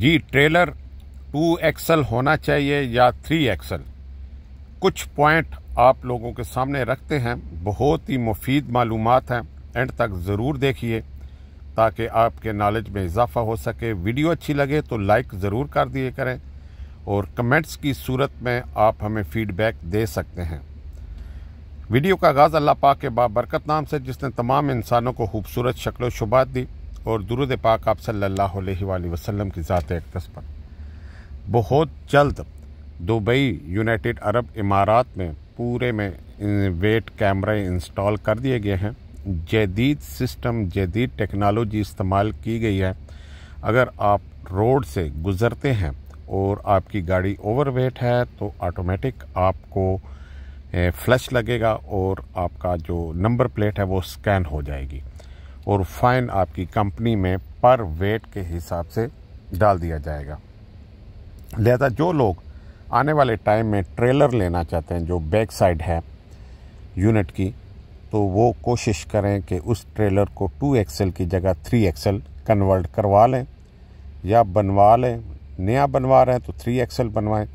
ji trailer to axle होना चाहिए या थ्री एक्सल कुछ पॉइंट आप लोगों के सामने रखते हैं बहुत ही मुफीद मालूम हैं एंड तक ज़रूर देखिए ताकि आपके नॉलेज में इजाफा हो सके वीडियो अच्छी लगे तो लाइक ज़रूर कर दिए करें और कमेंट्स की सूरत में आप हमें फीडबैक दे सकते हैं वीडियो का आगाज़ अल्लाह पाक के बाबरकत नाम से जिसने तमाम इंसानों को खूबसूरत शक्ल शुबात दी और दुरुद पाक आप सल्लल्लाहु अलैहि वसल्लम की ज़ात अकदस पर बहुत जल्द दुबई यूनाइटेड अरब इमारात में पूरे में वेट कैमरे इंस्टॉल कर दिए गए हैं जदीद सिस्टम जदीद टेक्नोलॉजी इस्तेमाल की गई है अगर आप रोड से गुज़रते हैं और आपकी गाड़ी ओवरवेट है तो ऑटोमेटिक आपको फ्लश लगेगा और आपका जो नंबर प्लेट है वो स्कैन हो जाएगी और फाइन आपकी कंपनी में पर वेट के हिसाब से डाल दिया जाएगा लिहाजा जो लोग आने वाले टाइम में ट्रेलर लेना चाहते हैं जो बैक साइड है यूनिट की तो वो कोशिश करें कि उस ट्रेलर को टू एक्सल की जगह थ्री एक्सल कन्वर्ट करवा लें या बनवा लें नया बनवा रहे हैं तो थ्री एक्सल बनवाएं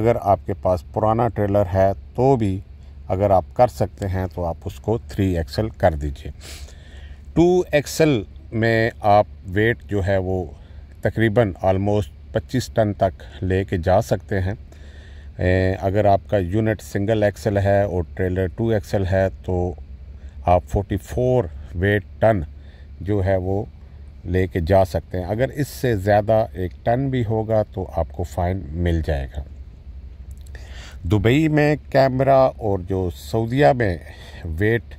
अगर आपके पास पुराना ट्रेलर है तो भी अगर आप कर सकते हैं तो आप उसको थ्री एक्सल कर दीजिए टू एक्सल में आप वेट जो है वो तकरीबन आलमोस्ट 25 टन तक ले के जा सकते हैं अगर आपका यूनिट सिंगल एक्सल है और ट्रेलर टू एक्सल है तो आप 44 वेट टन जो है वो ले के जा सकते हैं अगर इससे ज़्यादा एक टन भी होगा तो आपको फ़ाइन मिल जाएगा दुबई में कैमरा और जो सऊदीया में वेट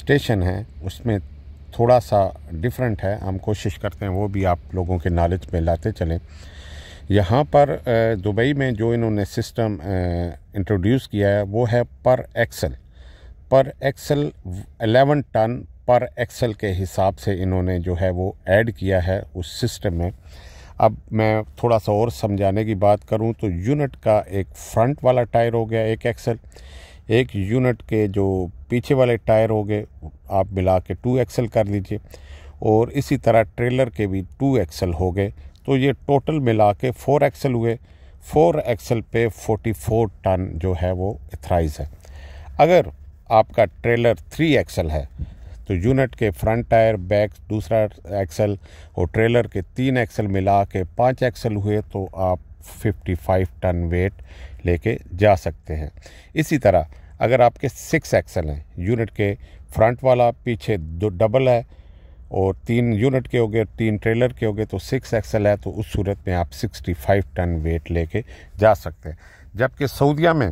स्टेशन है उसमें थोड़ा सा डिफरेंट है हम कोशिश करते हैं वो भी आप लोगों के नॉलेज में लाते चलें यहाँ पर दुबई में जो इन्होंने सिस्टम इंट्रोड्यूस किया है वो है पर एक्सल पर एक्सल 11 टन पर एक्सल के हिसाब से इन्होंने जो है वो ऐड किया है उस सिस्टम में अब मैं थोड़ा सा और समझाने की बात करूं तो यूनिट का एक फ्रंट वाला टायर हो गया एक एक्सल एक यूनिट के जो पीछे वाले टायर हो गए आप मिला के टू एक्सल कर लीजिए और इसी तरह ट्रेलर के भी टू एक्सल हो गए तो ये टोटल मिला के फोर एक्सल हुए फोर एक्सल पे 44 टन जो है वो एथराइज है अगर आपका ट्रेलर थ्री एक्सल है तो यूनिट के फ्रंट टायर बैक दूसरा एक्सल और ट्रेलर के तीन एक्सल मिला के पाँच एक्सल हुए तो आप 55 टन वेट लेके जा सकते हैं इसी तरह अगर आपके सिक्स एक्सल हैं यूनिट के फ्रंट वाला पीछे दो डबल है और तीन यूनिट के हो गए तीन ट्रेलर के हो गए तो सिक्स एक्सल है तो उस सूरत में आप 65 टन वेट लेके जा सकते हैं जबकि सऊदिया में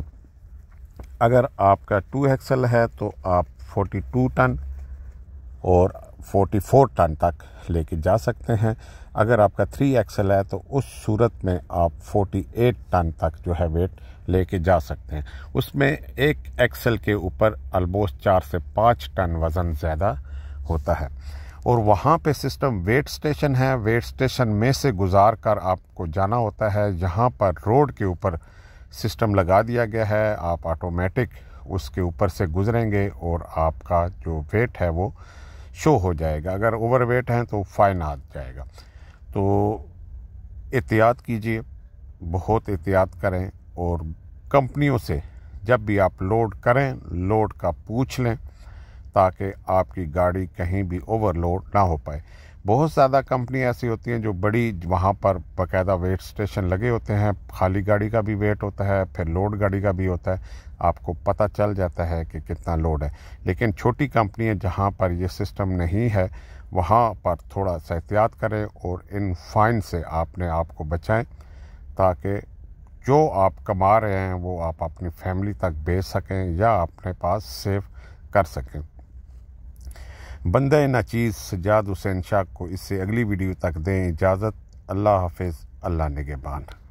अगर आपका टू एक्सल है तो आप 42 टन और 44 टन तक लेके जा सकते हैं अगर आपका थ्री एक्सल है तो उस सूरत में आप 48 टन तक जो है वेट लेके जा सकते हैं उसमें एक एक्सल के ऊपर आलमोस्ट चार से पाँच टन वज़न ज़्यादा होता है और वहाँ पे सिस्टम वेट स्टेशन है वेट स्टेशन में से गुजार कर आपको जाना होता है यहाँ पर रोड के ऊपर सिस्टम लगा दिया गया है आप ऑटोमेटिक उसके ऊपर से गुजरेंगे और आपका जो वेट है वो शो हो जाएगा अगर ओवर वेट हैं तो फाइन आ जाएगा तो एहतियात कीजिए बहुत एहतियात करें और कंपनियों से जब भी आप लोड करें लोड का पूछ लें ताकि आपकी गाड़ी कहीं भी ओवरलोड ना हो पाए बहुत ज़्यादा कंपनी ऐसी होती हैं जो बड़ी वहाँ पर बाकायदा वेट स्टेशन लगे होते हैं खाली गाड़ी का भी वेट होता है फिर लोड गाड़ी का भी होता है आपको पता चल जाता है कि कितना लोड है लेकिन छोटी कंपनियां जहां पर ये सिस्टम नहीं है वहां पर थोड़ा सा एहतियात करें और इन फाइन से आपने आप को बचाएं ताकि जो आप कमा रहे हैं वो आप अपनी फैमिली तक बेच सकें या अपने पास सेव कर सकें बंद नचीज़ सजाद हुसैन शाह को इससे अगली वीडियो तक दें इजाज़त अल्लाह हाफिज़ अल्लाह नगेबान